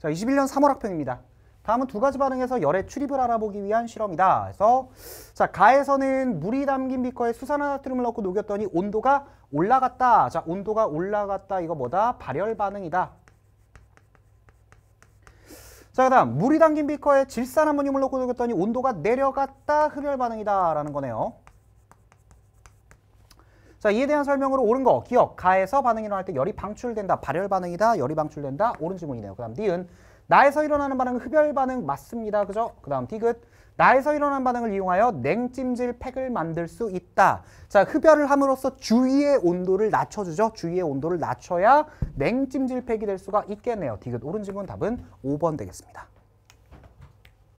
자, 21년 3월 학평입니다. 다음은 두 가지 반응에서 열의 출입을 알아보기 위한 실험이다. 그래서 자 가에서는 물이 담긴 비커에 수산화나트륨을 넣고 녹였더니 온도가 올라갔다. 자 온도가 올라갔다. 이거 뭐다? 발열 반응이다. 자 그다음 물이 담긴 비커에 질산아모늄을 넣고 녹였더니 온도가 내려갔다. 흡열 반응이다라는 거네요. 자, 이에 대한 설명으로 옳은 거 기억. 가에서 반응이 일어날 때 열이 방출된다. 발열 반응이다. 열이 방출된다. 옳은 질문이네요. 그다음 니은. 나에서 일어나는 반응은 흡열 반응 맞습니다. 그죠? 그다음 디귿. 나에서 일어난 반응을 이용하여 냉찜질 팩을 만들 수 있다. 자, 흡열을 함으로써 주위의 온도를 낮춰주죠. 주위의 온도를 낮춰야 냉찜질 팩이 될 수가 있겠네요. 디귿 오른 질문 답은 5번 되겠습니다.